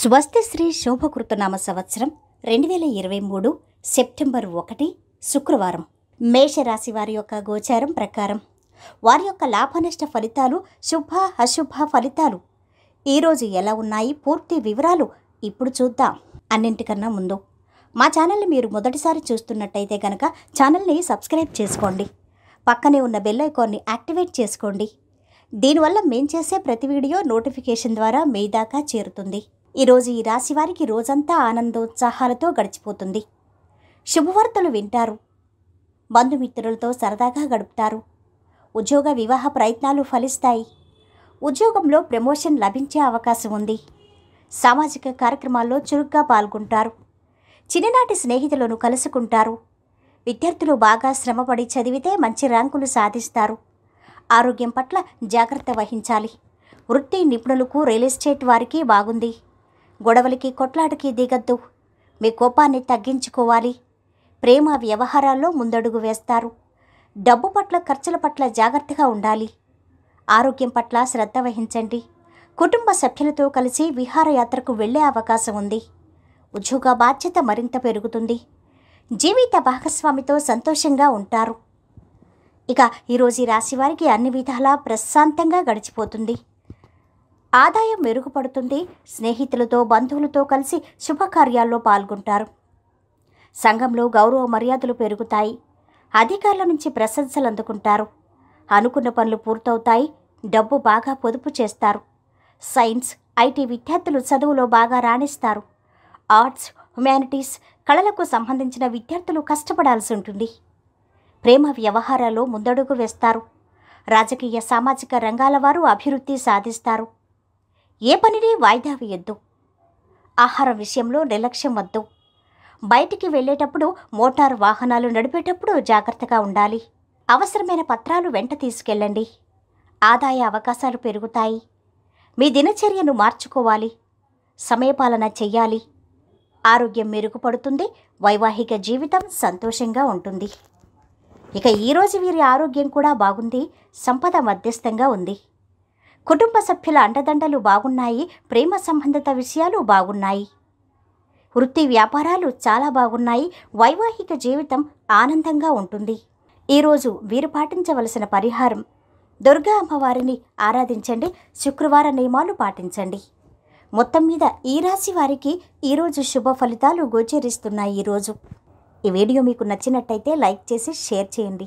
స్వస్తిశ్రీ శోభకృతనామ సంవత్సరం రెండు వేల ఇరవై మూడు సెప్టెంబర్ ఒకటి శుక్రవారం మేషరాశి వారి యొక్క గోచారం ప్రకారం వారి యొక్క లాభనష్ట ఫలితాలు శుభ అశుభ ఫలితాలు ఈరోజు ఎలా ఉన్నాయి పూర్తి వివరాలు ఇప్పుడు చూద్దాం అన్నింటికన్నా ముందు మా ఛానల్ని మీరు మొదటిసారి చూస్తున్నట్టయితే కనుక ఛానల్ని సబ్స్క్రైబ్ చేసుకోండి పక్కనే ఉన్న బెల్ ఐకాన్ని యాక్టివేట్ చేసుకోండి దీనివల్ల మేము చేసే ప్రతి వీడియో నోటిఫికేషన్ ద్వారా మీ దాకా చేరుతుంది ఈరోజు ఈ రాశివారికి రోజంతా ఆనందోత్సాహాలతో గడిచిపోతుంది శుభవార్తలు వింటారు బంధుమిత్రులతో సరదాగా గడుపుతారు ఉద్యోగ వివాహ ప్రయత్నాలు ఫలిస్తాయి ఉద్యోగంలో ప్రమోషన్ లభించే అవకాశం ఉంది సామాజిక కార్యక్రమాల్లో చురుగ్గా పాల్గొంటారు చిన్ననాటి స్నేహితులను కలుసుకుంటారు విద్యార్థులు బాగా శ్రమపడి చదివితే మంచి ర్యాంకులు సాధిస్తారు ఆరోగ్యం పట్ల జాగ్రత్త వహించాలి వృత్తి నిపుణులకు రియల్ ఎస్టేట్ వారికి బాగుంది గొడవలకి కొట్లాటకి దిగద్దు మీ కోపాన్ని తగ్గించుకోవాలి ప్రేమ వ్యవహారాల్లో ముందడుగు వేస్తారు డబ్బు పట్ల ఖర్చుల పట్ల జాగ్రత్తగా ఉండాలి ఆరోగ్యం పట్ల శ్రద్ధ వహించండి కుటుంబ సభ్యులతో కలిసి విహారయాత్రకు వెళ్లే అవకాశం ఉంది ఉద్యోగ బాధ్యత మరింత పెరుగుతుంది జీవిత భాగస్వామితో సంతోషంగా ఉంటారు ఇక ఈరోజు రాశివారికి అన్ని విధాలా ప్రశాంతంగా గడిచిపోతుంది ఆదాయం మెరుగుపడుతుంది స్నేహితులతో బంధువులతో కలిసి శుభకార్యాల్లో పాల్గొంటారు సంఘంలో గౌరవ మర్యాదలు పెరుగుతాయి అధికారుల నుంచి ప్రశంసలు అందుకుంటారు అనుకున్న పనులు పూర్తవుతాయి డబ్బు బాగా పొదుపు చేస్తారు సైన్స్ ఐటీ విద్యార్థులు చదువులో బాగా రాణిస్తారు ఆర్ట్స్ హ్యుమానిటీస్ కళలకు సంబంధించిన విద్యార్థులు కష్టపడాల్సి ఉంటుంది ప్రేమ వ్యవహారాల్లో ముందడుగు వేస్తారు రాజకీయ సామాజిక రంగాల వారు అభివృద్ధి సాధిస్తారు ఏ పనిని వాయిదా వేయొద్దు ఆహారం విషయంలో నిర్లక్ష్యం వద్దు బయటికి వెళ్ళేటప్పుడు మోటార్ వాహనాలు నడిపేటప్పుడు జాగ్రత్తగా ఉండాలి అవసరమైన పత్రాలు వెంట తీసుకెళ్ళండి ఆదాయ అవకాశాలు పెరుగుతాయి మీ దినచర్యను మార్చుకోవాలి సమయపాలన చెయ్యాలి ఆరోగ్యం మెరుగుపడుతుంది వైవాహిక జీవితం సంతోషంగా ఉంటుంది ఇక ఈరోజు వీరి ఆరోగ్యం కూడా బాగుంది సంపద మధ్యస్థంగా ఉంది కుటుంబ సభ్యుల అండదండలు బాగున్నాయి ప్రేమ సంబంధిత విషయాలు బాగున్నాయి వృత్తి వ్యాపారాలు చాలా బాగున్నాయి వైవాహిక జీవితం ఆనందంగా ఉంటుంది ఈరోజు వీరు పాటించవలసిన పరిహారం దుర్గా అమ్మవారిని ఆరాధించండి శుక్రవార నియమాలు పాటించండి మొత్తం మీద ఈ రాశి వారికి ఈరోజు శుభ ఫలితాలు గోచరిస్తున్నాయి ఈరోజు ఈ వీడియో మీకు నచ్చినట్టయితే లైక్ చేసి షేర్ చేయండి